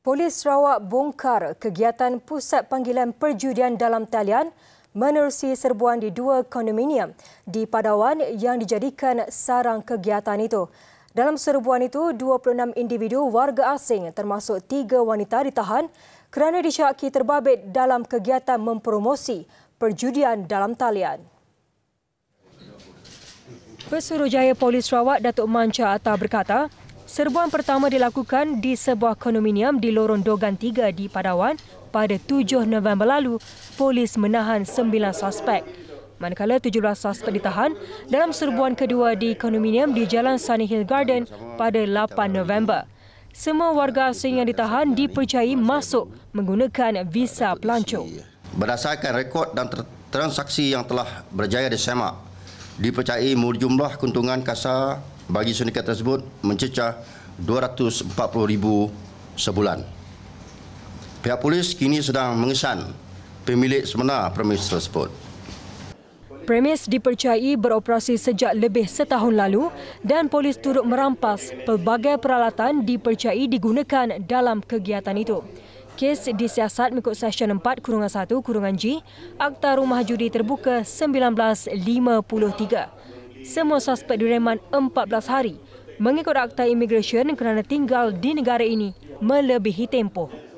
Polis Sarawak bongkar kegiatan pusat panggilan perjudian dalam talian menerusi serbuan di dua kondominium di Padawan yang dijadikan sarang kegiatan itu. Dalam serbuan itu, 26 individu warga asing termasuk tiga wanita ditahan kerana disyaki terbabit dalam kegiatan mempromosi perjudian dalam talian. Pesuruhjaya Polis Sarawak Datuk Manca Atta berkata, Serbuan pertama dilakukan di sebuah kondominium di Lorong Dogan 3 di Padawan pada 7 November lalu, polis menahan 9 suspek. Manakala 17 suspek ditahan dalam serbuan kedua di kondominium di Jalan Sunny Hill Garden pada 8 November. Semua warga asing yang ditahan dipercayai masuk menggunakan visa pelancong. Berdasarkan rekod dan transaksi yang telah berjaya disemak, dipercayai jumlah keuntungan kasar bagi syarikat tersebut mencecah 240,000 sebulan. Pihak polis kini sedang mengesan pemilik sebenar premis tersebut. Premis dipercayai beroperasi sejak lebih setahun lalu dan polis turut merampas pelbagai peralatan dipercayai digunakan dalam kegiatan itu. Kes disiasat mengikut sesyen 4 Kurungan 1 Kurungan G Akta Rumah Judi Terbuka 1953 semua suspek direman 14 hari mengikut Akta Imigresen kerana tinggal di negara ini melebihi tempoh.